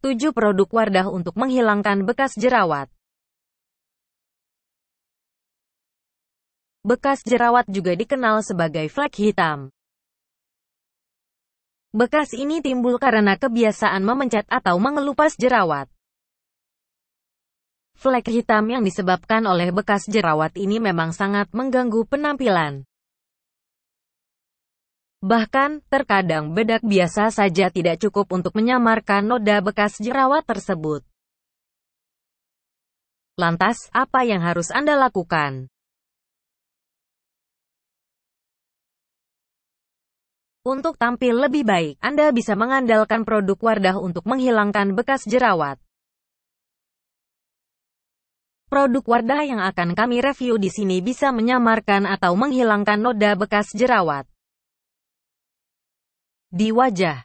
7 produk Wardah untuk menghilangkan bekas jerawat. Bekas jerawat juga dikenal sebagai flek hitam. Bekas ini timbul karena kebiasaan memencet atau mengelupas jerawat. Flek hitam yang disebabkan oleh bekas jerawat ini memang sangat mengganggu penampilan. Bahkan, terkadang bedak biasa saja tidak cukup untuk menyamarkan noda bekas jerawat tersebut. Lantas, apa yang harus Anda lakukan? Untuk tampil lebih baik, Anda bisa mengandalkan produk Wardah untuk menghilangkan bekas jerawat. Produk Wardah yang akan kami review di sini bisa menyamarkan atau menghilangkan noda bekas jerawat di wajah.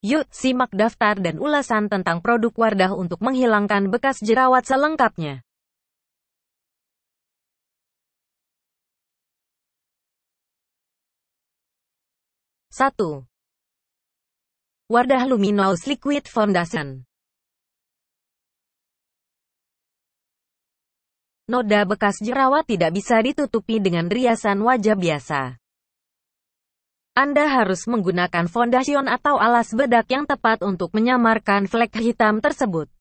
Yuk, simak daftar dan ulasan tentang produk Wardah untuk menghilangkan bekas jerawat selengkapnya. Satu. Wardah Luminous Liquid Foundation Noda bekas jerawat tidak bisa ditutupi dengan riasan wajah biasa. Anda harus menggunakan foundation atau alas bedak yang tepat untuk menyamarkan flek hitam tersebut.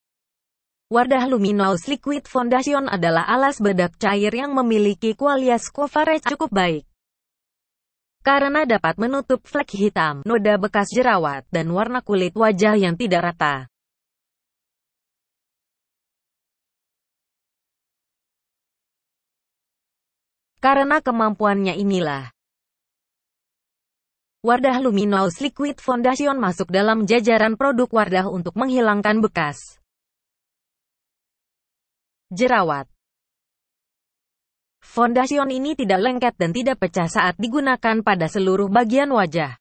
Wardah Luminous Liquid Foundation adalah alas bedak cair yang memiliki kualitas coverage cukup baik. Karena dapat menutup flek hitam, noda bekas jerawat, dan warna kulit wajah yang tidak rata. Karena kemampuannya inilah, Wardah Luminous Liquid Foundation masuk dalam jajaran produk Wardah untuk menghilangkan bekas jerawat. Foundation ini tidak lengket dan tidak pecah saat digunakan pada seluruh bagian wajah.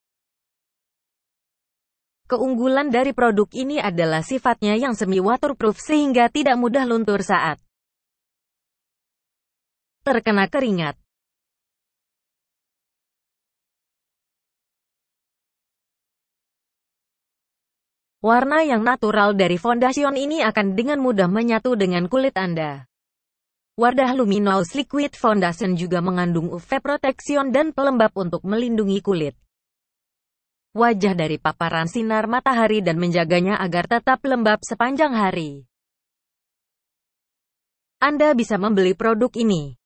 Keunggulan dari produk ini adalah sifatnya yang semi waterproof sehingga tidak mudah luntur saat terkena keringat. Warna yang natural dari foundation ini akan dengan mudah menyatu dengan kulit Anda. Wardah Luminous Liquid Foundation juga mengandung UV protection dan pelembab untuk melindungi kulit wajah dari paparan sinar matahari dan menjaganya agar tetap lembab sepanjang hari. Anda bisa membeli produk ini.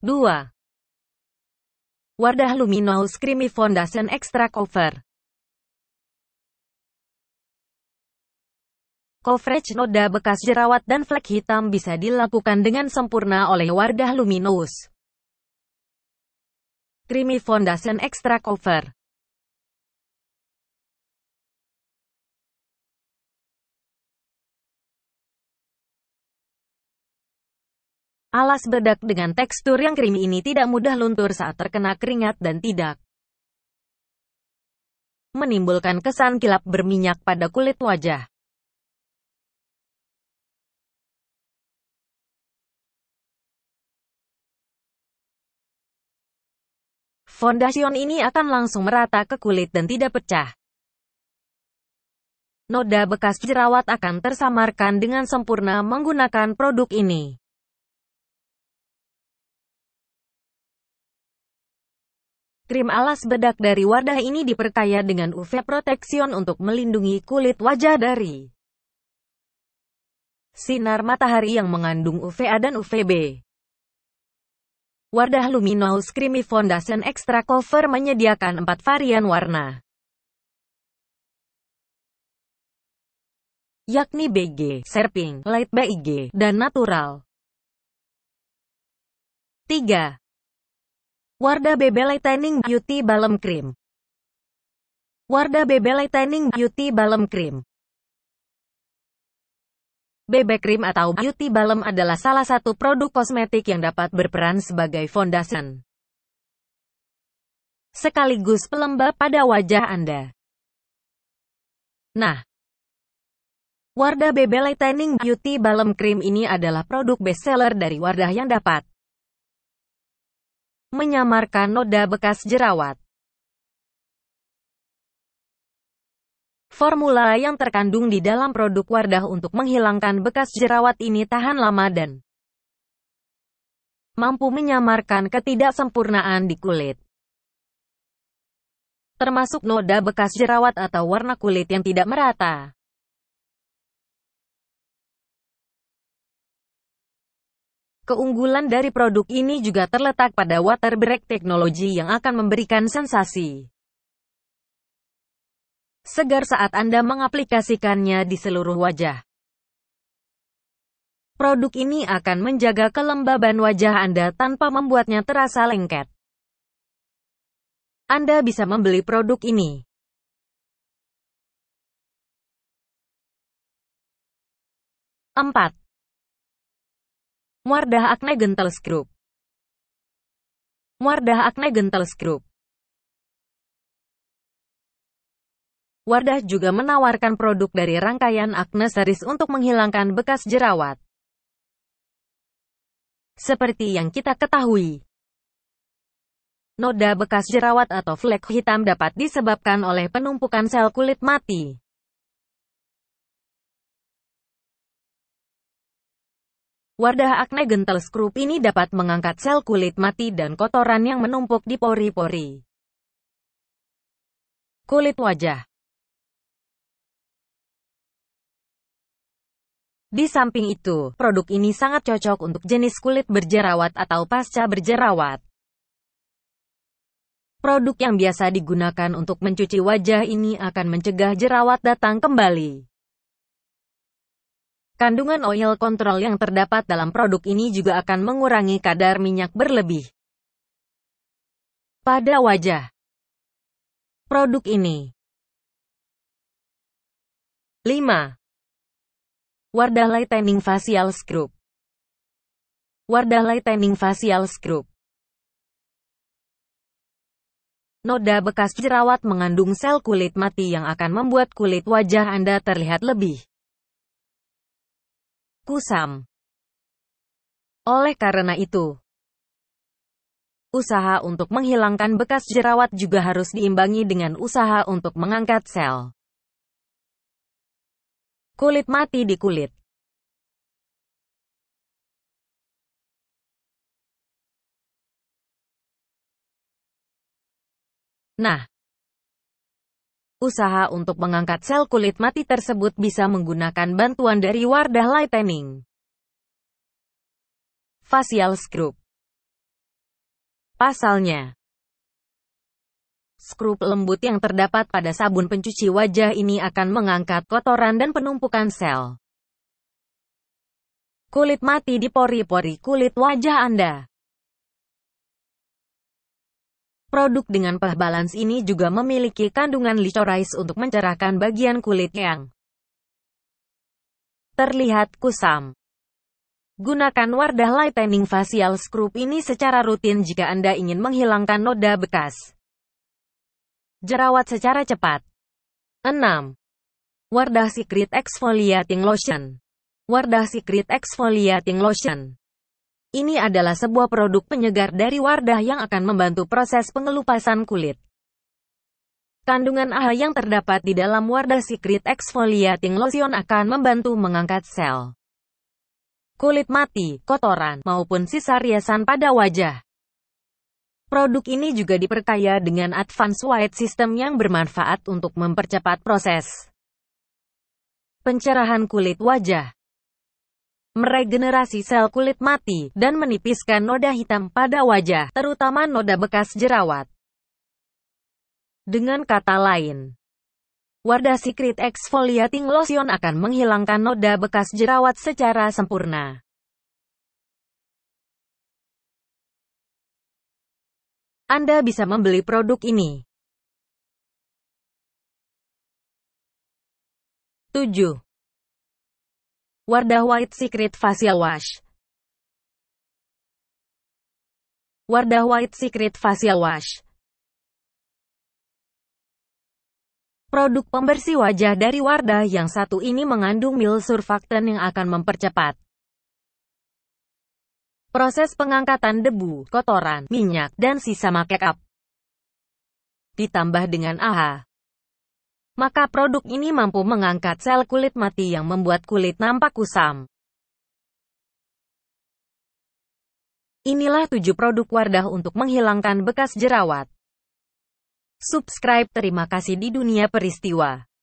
Dua. Wardah Luminous Creamy Foundation Extra Cover Coverage noda bekas jerawat dan flek hitam bisa dilakukan dengan sempurna oleh Wardah Luminous. Creamy Foundation Extra Cover Alas bedak dengan tekstur yang creamy ini tidak mudah luntur saat terkena keringat dan tidak menimbulkan kesan kilap berminyak pada kulit wajah. Fondation ini akan langsung merata ke kulit dan tidak pecah. Noda bekas jerawat akan tersamarkan dengan sempurna menggunakan produk ini. Krim alas bedak dari Wardah ini diperkaya dengan UV protection untuk melindungi kulit wajah dari sinar matahari yang mengandung UVA dan UVB. Wardah Luminous Creamy Foundation Extra Cover menyediakan empat varian warna, yakni BG, Serping, Light BG, dan Natural. 3. Wardah BB Lightening Beauty Balm Cream Wardah BB Lightening Beauty Balm Cream BB Cream atau Beauty Balm adalah salah satu produk kosmetik yang dapat berperan sebagai fondasan sekaligus pelembab pada wajah Anda. Nah, Wardah BB Lightening Beauty Balm Cream ini adalah produk bestseller dari Wardah yang dapat menyamarkan noda bekas jerawat. Formula yang terkandung di dalam produk Wardah untuk menghilangkan bekas jerawat ini tahan lama dan mampu menyamarkan ketidaksempurnaan di kulit. Termasuk noda bekas jerawat atau warna kulit yang tidak merata. Keunggulan dari produk ini juga terletak pada water break teknologi yang akan memberikan sensasi segar saat Anda mengaplikasikannya di seluruh wajah. Produk ini akan menjaga kelembaban wajah Anda tanpa membuatnya terasa lengket. Anda bisa membeli produk ini Empat. Wardah acne gentle Group Muardah Akne Gentels Group Wardah juga menawarkan produk dari rangkaian Acne Series untuk menghilangkan bekas jerawat. Seperti yang kita ketahui, noda bekas jerawat atau flek hitam dapat disebabkan oleh penumpukan sel kulit mati. Wardah akne gentle scrub ini dapat mengangkat sel kulit mati dan kotoran yang menumpuk di pori-pori. Kulit wajah Di samping itu, produk ini sangat cocok untuk jenis kulit berjerawat atau pasca berjerawat. Produk yang biasa digunakan untuk mencuci wajah ini akan mencegah jerawat datang kembali. Kandungan oil control yang terdapat dalam produk ini juga akan mengurangi kadar minyak berlebih pada wajah. Produk ini 5. Wardah Lightening Facial Scrub Wardah Lightening Facial Scrub Noda bekas jerawat mengandung sel kulit mati yang akan membuat kulit wajah Anda terlihat lebih kusam. Oleh karena itu, usaha untuk menghilangkan bekas jerawat juga harus diimbangi dengan usaha untuk mengangkat sel kulit mati di kulit. Nah, Usaha untuk mengangkat sel kulit mati tersebut bisa menggunakan bantuan dari Wardah Lightening. Facial Scrub Pasalnya, scrub lembut yang terdapat pada sabun pencuci wajah ini akan mengangkat kotoran dan penumpukan sel. Kulit mati di pori-pori kulit wajah Anda. Produk dengan pH balance ini juga memiliki kandungan lichorice untuk mencerahkan bagian kulit yang terlihat kusam. Gunakan Wardah Lightening Facial Scrub ini secara rutin jika Anda ingin menghilangkan noda bekas. Jerawat secara cepat. 6. Wardah Secret Exfoliating Lotion Wardah Secret Exfoliating Lotion ini adalah sebuah produk penyegar dari Wardah yang akan membantu proses pengelupasan kulit. Kandungan AHA yang terdapat di dalam Wardah Secret Exfoliating Lotion akan membantu mengangkat sel kulit mati, kotoran, maupun sisa riasan pada wajah. Produk ini juga diperkaya dengan Advanced White System yang bermanfaat untuk mempercepat proses pencerahan kulit wajah meregenerasi sel kulit mati, dan menipiskan noda hitam pada wajah, terutama noda bekas jerawat. Dengan kata lain, Wardah Secret Exfoliating Lotion akan menghilangkan noda bekas jerawat secara sempurna. Anda bisa membeli produk ini. 7. Wardah White Secret Facial Wash Wardah White Secret Facial Wash Produk pembersih wajah dari Wardah yang satu ini mengandung mil surfaktan yang akan mempercepat proses pengangkatan debu, kotoran, minyak, dan sisa make up. Ditambah dengan AHA. Maka produk ini mampu mengangkat sel kulit mati yang membuat kulit nampak kusam. Inilah 7 produk Wardah untuk menghilangkan bekas jerawat. Subscribe terima kasih di dunia peristiwa.